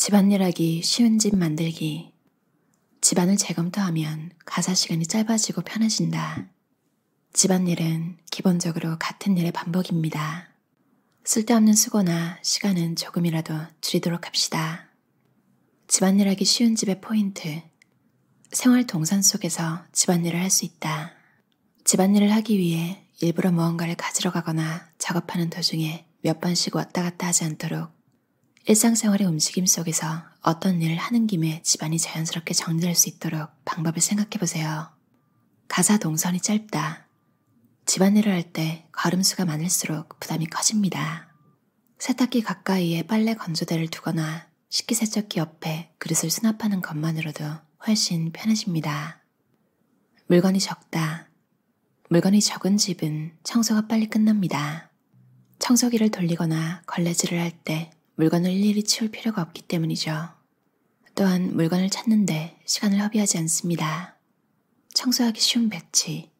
집안일 하기 쉬운 집 만들기. 집안을 재검토하면 가사 시간이 짧아지고 편해진다. 집안일은 기본적으로 같은 일의 반복입니다. 쓸데없는 수고나 시간은 조금이라도 줄이도록 합시다. 집안일 하기 쉬운 집의 포인트. 생활 동산 속에서 집안일을 할 수 있다. 집안일을 하기 위해 일부러 무언가를 가지러 가거나 작업하는 도중에 몇 번씩 왔다 갔다 하지 않도록 일상생활의 움직임 속에서 어떤 일을 하는 김에 집안이 자연스럽게 정리될 수 있도록 방법을 생각해보세요. 가사 동선이 짧다. 집안일을 할 때 걸음수가 많을수록 부담이 커집니다. 세탁기 가까이에 빨래 건조대를 두거나 식기세척기 옆에 그릇을 수납하는 것만으로도 훨씬 편해집니다. 물건이 적다. 물건이 적은 집은 청소가 빨리 끝납니다. 청소기를 돌리거나 걸레질을 할때 물건을 일일이 치울 필요가 없기 때문이죠. 또한 물건을 찾는데 시간을 허비하지 않습니다. 청소하기 쉬운 배치,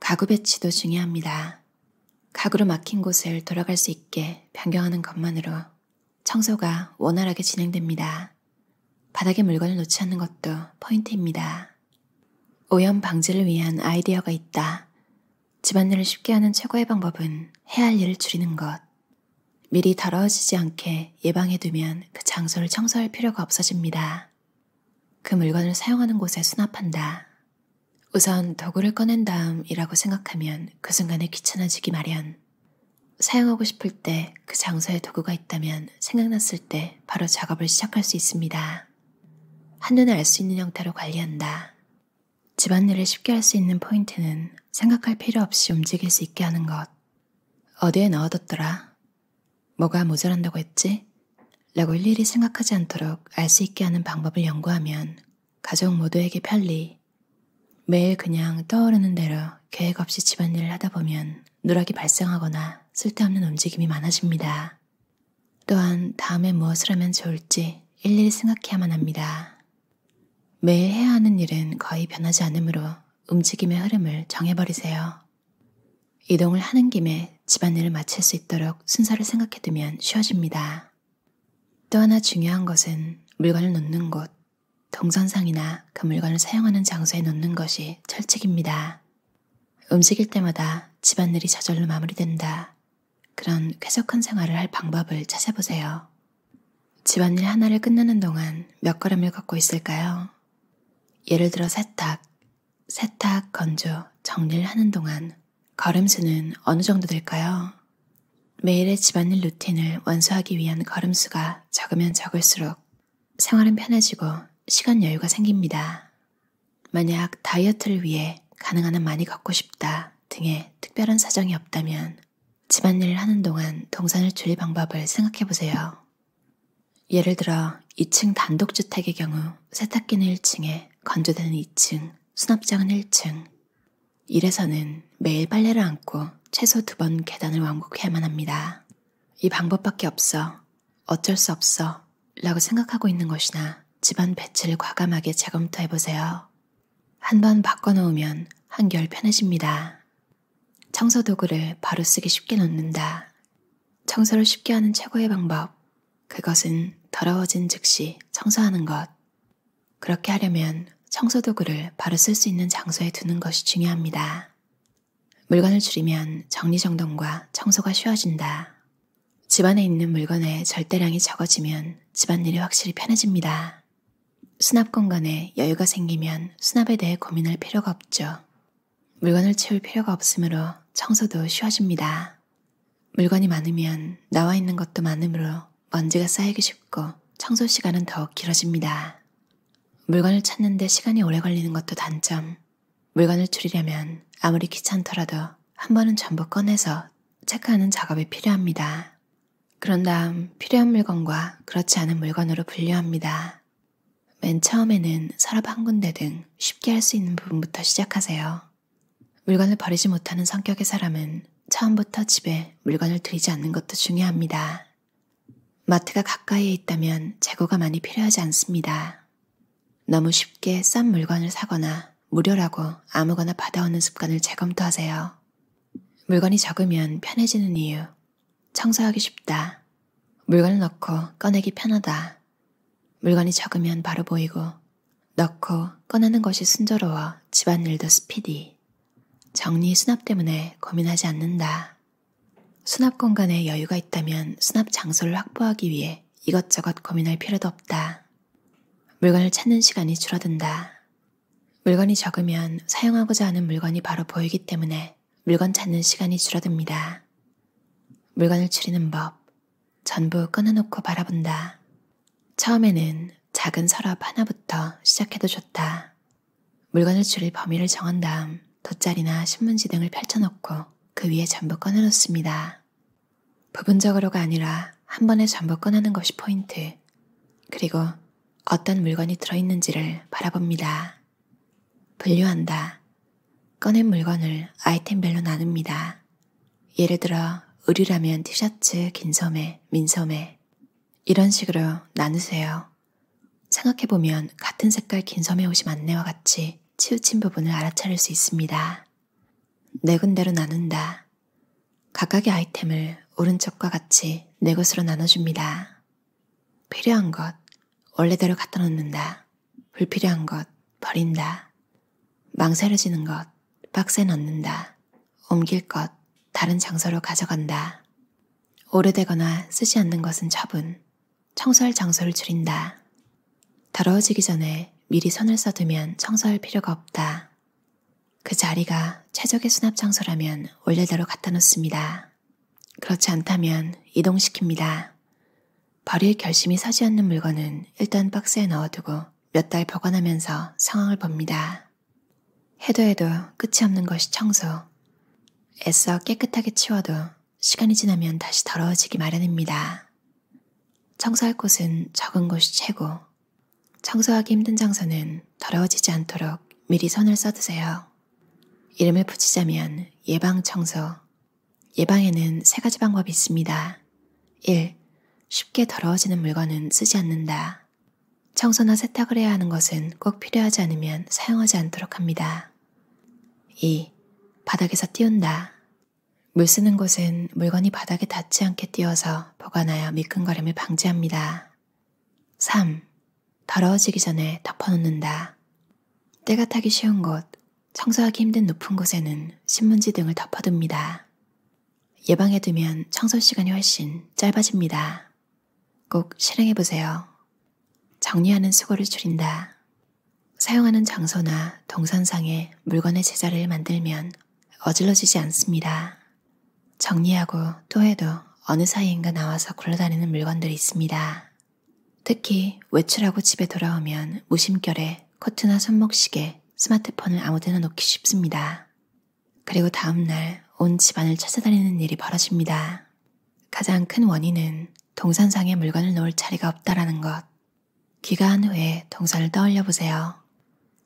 가구 배치도 중요합니다. 가구로 막힌 곳을 돌아갈 수 있게 변경하는 것만으로 청소가 원활하게 진행됩니다. 바닥에 물건을 놓지 않는 것도 포인트입니다. 오염 방지를 위한 아이디어가 있다. 집안일을 쉽게 하는 최고의 방법은 해야 할 일을 줄이는 것. 미리 더러워지지 않게 예방해두면 그 장소를 청소할 필요가 없어집니다. 그 물건을 사용하는 곳에 수납한다. 우선 도구를 꺼낸 다음이라고 생각하면 그 순간에 귀찮아지기 마련. 사용하고 싶을 때 그 장소에 도구가 있다면 생각났을 때 바로 작업을 시작할 수 있습니다. 한눈에 알 수 있는 형태로 관리한다. 집안일을 쉽게 할 수 있는 포인트는 생각할 필요 없이 움직일 수 있게 하는 것. 어디에 넣어뒀더라? 뭐가 모자란다고 했지? 라고 일일이 생각하지 않도록 알 수 있게 하는 방법을 연구하면 가족 모두에게 편리, 매일 그냥 떠오르는 대로 계획 없이 집안일을 하다 보면 누락이 발생하거나 쓸데없는 움직임이 많아집니다. 또한 다음에 무엇을 하면 좋을지 일일이 생각해야만 합니다. 매일 해야 하는 일은 거의 변하지 않으므로 움직임의 흐름을 정해버리세요. 이동을 하는 김에 집안일을 마칠 수 있도록 순서를 생각해두면 쉬워집니다. 또 하나 중요한 것은 물건을 놓는 곳, 동선상이나 그 물건을 사용하는 장소에 놓는 것이 철칙입니다. 움직일 때마다 집안일이 저절로 마무리된다. 그런 쾌적한 생활을 할 방법을 찾아보세요. 집안일 하나를 끝내는 동안 몇 걸음을 걷고 있을까요? 예를 들어 세탁, 세탁, 건조, 정리를 하는 동안 걸음수는 어느 정도 될까요? 매일의 집안일 루틴을 완수하기 위한 걸음수가 적으면 적을수록 생활은 편해지고 시간 여유가 생깁니다. 만약 다이어트를 위해 가능한 한 많이 걷고 싶다 등의 특별한 사정이 없다면 집안일을 하는 동안 동선을 줄일 방법을 생각해 보세요. 예를 들어 2층 단독주택의 경우 세탁기는 1층에 건조대는 2층, 수납장은 1층, 이래서는 매일 빨래를 안고 최소 두 번 계단을 왕복해야만 합니다. 이 방법밖에 없어. 어쩔 수 없어. 라고 생각하고 있는 것이나 집안 배치를 과감하게 재검토해보세요. 한 번 바꿔놓으면 한결 편해집니다. 청소 도구를 바로 쓰기 쉽게 놓는다. 청소를 쉽게 하는 최고의 방법. 그것은 더러워진 즉시 청소하는 것. 그렇게 하려면 청소도구를 바로 쓸 수 있는 장소에 두는 것이 중요합니다. 물건을 줄이면 정리정돈과 청소가 쉬워진다. 집안에 있는 물건의 절대량이 적어지면 집안일이 확실히 편해집니다. 수납 공간에 여유가 생기면 수납에 대해 고민할 필요가 없죠. 물건을 채울 필요가 없으므로 청소도 쉬워집니다. 물건이 많으면 나와 있는 것도 많으므로 먼지가 쌓이기 쉽고 청소 시간은 더욱 길어집니다. 물건을 찾는데 시간이 오래 걸리는 것도 단점. 물건을 줄이려면 아무리 귀찮더라도 한 번은 전부 꺼내서 체크하는 작업이 필요합니다. 그런 다음 필요한 물건과 그렇지 않은 물건으로 분류합니다. 맨 처음에는 서랍 한 군데 등 쉽게 할 수 있는 부분부터 시작하세요. 물건을 버리지 못하는 성격의 사람은 처음부터 집에 물건을 들이지 않는 것도 중요합니다. 마트가 가까이에 있다면 재고가 많이 필요하지 않습니다. 너무 쉽게 싼 물건을 사거나 무료라고 아무거나 받아오는 습관을 재검토하세요. 물건이 적으면 편해지는 이유. 청소하기 쉽다. 물건을 넣고 꺼내기 편하다. 물건이 적으면 바로 보이고 넣고 꺼내는 것이 순조로워 집안일도 스피디. 정리 수납 때문에 고민하지 않는다. 수납 공간에 여유가 있다면 수납 장소를 확보하기 위해 이것저것 고민할 필요도 없다. 물건을 찾는 시간이 줄어든다. 물건이 적으면 사용하고자 하는 물건이 바로 보이기 때문에 물건 찾는 시간이 줄어듭니다. 물건을 줄이는 법. 전부 끊어놓고 바라본다. 처음에는 작은 서랍 하나부터 시작해도 좋다. 물건을 줄일 범위를 정한 다음 돗자리나 신문지 등을 펼쳐놓고 그 위에 전부 꺼내놓습니다. 부분적으로가 아니라 한 번에 전부 꺼내는 것이 포인트. 그리고 어떤 물건이 들어있는지를 바라봅니다. 분류한다. 꺼낸 물건을 아이템별로 나눕니다. 예를 들어 의류라면 티셔츠, 긴 소매, 민 소매 이런 식으로 나누세요. 생각해보면 같은 색깔 긴 소매 옷이 맞네와 같이 치우친 부분을 알아차릴 수 있습니다. 네 군데로 나눈다. 각각의 아이템을 오른쪽과 같이 네 곳으로 나눠줍니다. 필요한 것, 원래대로 갖다 놓는다. 불필요한 것 버린다. 망설여지는 것 박스에 넣는다. 옮길 것 다른 장소로 가져간다. 오래되거나 쓰지 않는 것은 처분. 청소할 장소를 줄인다. 더러워지기 전에 미리 선을 써두면 청소할 필요가 없다. 그 자리가 최적의 수납 장소라면 원래대로 갖다 놓습니다. 그렇지 않다면 이동시킵니다. 버릴 결심이 서지 않는 물건은 일단 박스에 넣어두고 몇 달 보관하면서 상황을 봅니다. 해도 해도 끝이 없는 것이 청소. 애써 깨끗하게 치워도 시간이 지나면 다시 더러워지기 마련입니다. 청소할 곳은 적은 곳이 최고. 청소하기 힘든 장소는 더러워지지 않도록 미리 선을 써두세요. 이름을 붙이자면 예방 청소. 예방에는 세 가지 방법이 있습니다. 1. 쉽게 더러워지는 물건은 쓰지 않는다. 청소나 세탁을 해야 하는 것은 꼭 필요하지 않으면 사용하지 않도록 합니다. 2. 바닥에서 띄운다. 물 쓰는 곳은 물건이 바닥에 닿지 않게 띄워서 보관하여 미끈거림을 방지합니다. 3. 더러워지기 전에 덮어놓는다. 때가 타기 쉬운 곳, 청소하기 힘든 높은 곳에는 신문지 등을 덮어둡니다. 예방해두면 청소 시간이 훨씬 짧아집니다. 꼭 실행해보세요. 정리하는 수고를 줄인다. 사용하는 장소나 동선상에 물건의 제자를 만들면 어질러지지 않습니다. 정리하고 또 해도 어느 사이인가 나와서 굴러다니는 물건들이 있습니다. 특히 외출하고 집에 돌아오면 무심결에 코트나 손목시계, 스마트폰을 아무데나 놓기 쉽습니다. 그리고 다음날 온 집안을 찾아다니는 일이 벌어집니다. 가장 큰 원인은 동산상에 물건을 놓을 자리가 없다라는 것. 귀가한 후에 동산을 떠올려 보세요.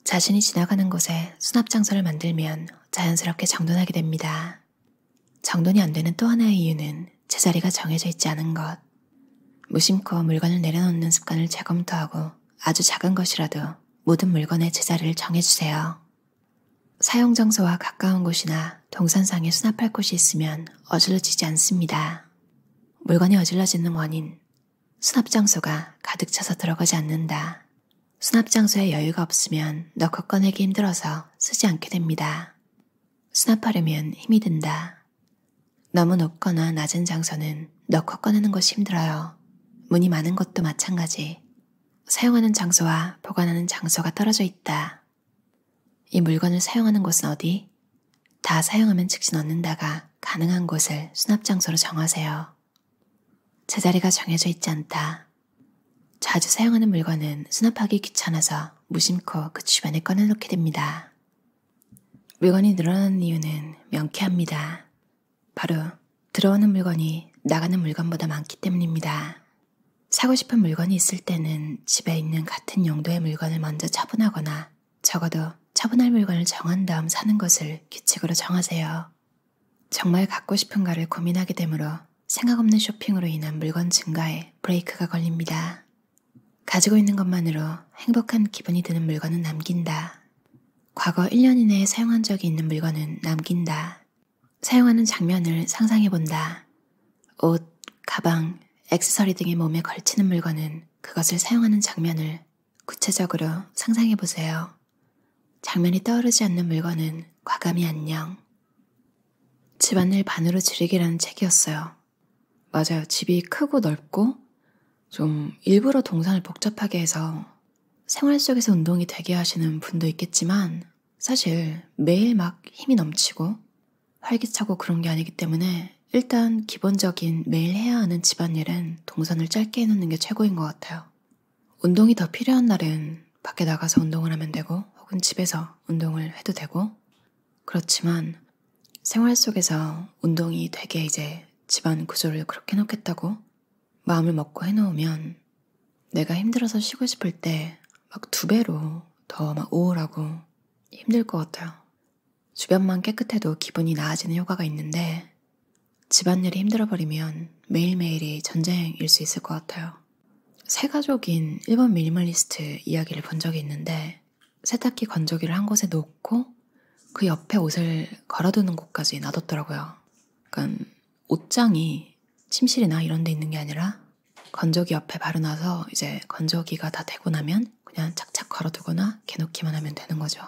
자신이 지나가는 곳에 수납장소를 만들면 자연스럽게 정돈하게 됩니다. 정돈이 안 되는 또 하나의 이유는 제자리가 정해져 있지 않은 것. 무심코 물건을 내려놓는 습관을 재검토하고 아주 작은 것이라도 모든 물건의 제자리를 정해주세요. 사용 장소와 가까운 곳이나 동산상에 수납할 곳이 있으면 어질러지지 않습니다. 물건이 어질러지는 원인, 수납장소가 가득 차서 들어가지 않는다. 수납장소에 여유가 없으면 넣고 꺼내기 힘들어서 쓰지 않게 됩니다. 수납하려면 힘이 든다. 너무 높거나 낮은 장소는 넣고 꺼내는 것이 힘들어요. 문이 많은 것도 마찬가지. 사용하는 장소와 보관하는 장소가 떨어져 있다. 이 물건을 사용하는 곳은 어디? 다 사용하면 즉시 넣는다가 가능한 곳을 수납장소로 정하세요. 제자리가 정해져 있지 않다. 자주 사용하는 물건은 수납하기 귀찮아서 무심코 그 주변에 꺼내놓게 됩니다. 물건이 늘어나는 이유는 명쾌합니다. 바로 들어오는 물건이 나가는 물건보다 많기 때문입니다. 사고 싶은 물건이 있을 때는 집에 있는 같은 용도의 물건을 먼저 처분하거나 적어도 처분할 물건을 정한 다음 사는 것을 규칙으로 정하세요. 정말 갖고 싶은가를 고민하게 되므로 생각 없는 쇼핑으로 인한 물건 증가에 브레이크가 걸립니다. 가지고 있는 것만으로 행복한 기분이 드는 물건은 남긴다. 과거 1년 이내에 사용한 적이 있는 물건은 남긴다. 사용하는 장면을 상상해본다. 옷, 가방, 액세서리 등의 몸에 걸치는 물건은 그것을 사용하는 장면을 구체적으로 상상해보세요. 장면이 떠오르지 않는 물건은 과감히 안녕. 집안을 반으로 줄이기라는 책이었어요. 맞아요. 집이 크고 넓고 좀 일부러 동선을 복잡하게 해서 생활 속에서 운동이 되게 하시는 분도 있겠지만 사실 매일 막 힘이 넘치고 활기차고 그런 게 아니기 때문에 일단 기본적인 매일 해야 하는 집안일은 동선을 짧게 해놓는 게 최고인 것 같아요. 운동이 더 필요한 날은 밖에 나가서 운동을 하면 되고 혹은 집에서 운동을 해도 되고 그렇지만 생활 속에서 운동이 되게 이제 집안 구조를 그렇게 놓겠다고 마음을 먹고 해놓으면 내가 힘들어서 쉬고 싶을 때 막 두 배로 더 막 우울하고 힘들 것 같아요. 주변만 깨끗해도 기분이 나아지는 효과가 있는데 집안일이 힘들어버리면 매일매일이 전쟁일 수 있을 것 같아요. 새가족인 일본 미니멀리스트 이야기를 본 적이 있는데 세탁기 건조기를 한 곳에 놓고 그 옆에 옷을 걸어두는 곳까지 놔뒀더라고요. 그러니까 옷장이 침실이나 이런 데 있는 게 아니라 건조기 옆에 바로 나서 이제 건조기가 다 되고 나면 그냥 착착 걸어두거나 개놓기만 하면 되는 거죠.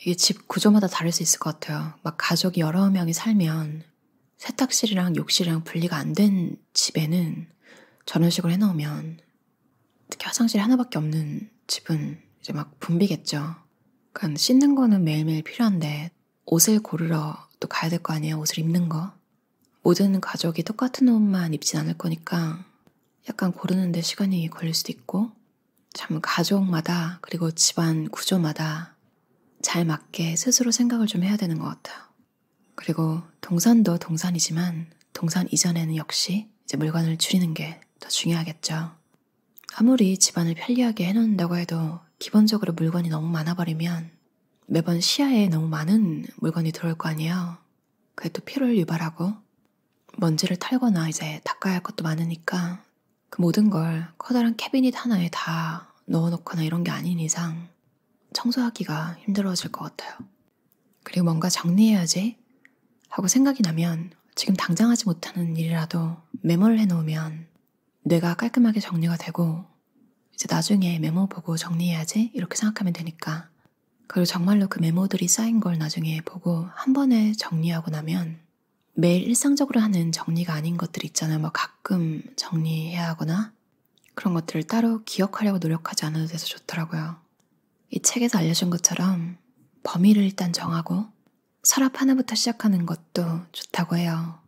이게 집 구조마다 다를 수 있을 것 같아요. 막 가족이 여러 명이 살면 세탁실이랑 욕실이랑 분리가 안 된 집에는 저런 식으로 해놓으면 특히 화장실 하나밖에 없는 집은 이제 막 붐비겠죠. 그러니까 씻는 거는 매일매일 필요한데 옷을 고르러 또 가야 될 거 아니에요. 옷을 입는 거. 모든 가족이 똑같은 옷만 입진 않을 거니까 약간 고르는데 시간이 걸릴 수도 있고 참 가족마다 그리고 집안 구조마다 잘 맞게 스스로 생각을 좀 해야 되는 것 같아요. 그리고 동산도 동산이지만 동산 이전에는 역시 이제 물건을 줄이는 게 더 중요하겠죠. 아무리 집안을 편리하게 해놓는다고 해도 기본적으로 물건이 너무 많아버리면 매번 시야에 너무 많은 물건이 들어올 거 아니에요. 그게 또 피로를 유발하고 먼지를 탈거나 이제 닦아야 할 것도 많으니까 그 모든 걸 커다란 캐비닛 하나에 다 넣어놓거나 이런 게 아닌 이상 청소하기가 힘들어질 것 같아요. 그리고 뭔가 정리해야지 하고 생각이 나면 지금 당장 하지 못하는 일이라도 메모를 해놓으면 뇌가 깔끔하게 정리가 되고 이제 나중에 메모 보고 정리해야지 이렇게 생각하면 되니까 그리고 정말로 그 메모들이 쌓인 걸 나중에 보고 한 번에 정리하고 나면 매일 일상적으로 하는 정리가 아닌 것들 있잖아요. 뭐 가끔 정리해야 하거나 그런 것들을 따로 기억하려고 노력하지 않아도 돼서 좋더라고요. 이 책에서 알려준 것처럼 범위를 일단 정하고 서랍 하나부터 시작하는 것도 좋다고 해요.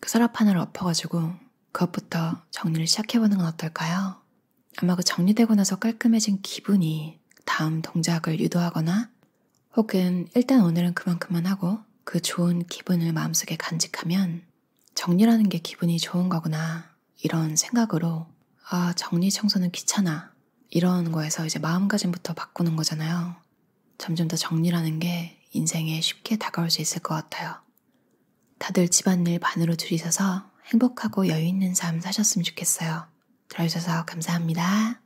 그 서랍 하나를 엎어가지고 그것부터 정리를 시작해보는 건 어떨까요? 아마 그 정리되고 나서 깔끔해진 기분이 다음 동작을 유도하거나 혹은 일단 오늘은 그만큼만 하고 그 좋은 기분을 마음속에 간직하면 정리라는 게 기분이 좋은 거구나. 이런 생각으로 아, 정리 청소는 귀찮아. 이런 거에서 이제 마음가짐부터 바꾸는 거잖아요. 점점 더 정리라는 게 인생에 쉽게 다가올 수 있을 것 같아요. 다들 집안일 반으로 줄이셔서 행복하고 여유 있는 삶 사셨으면 좋겠어요. 들어주셔서 감사합니다.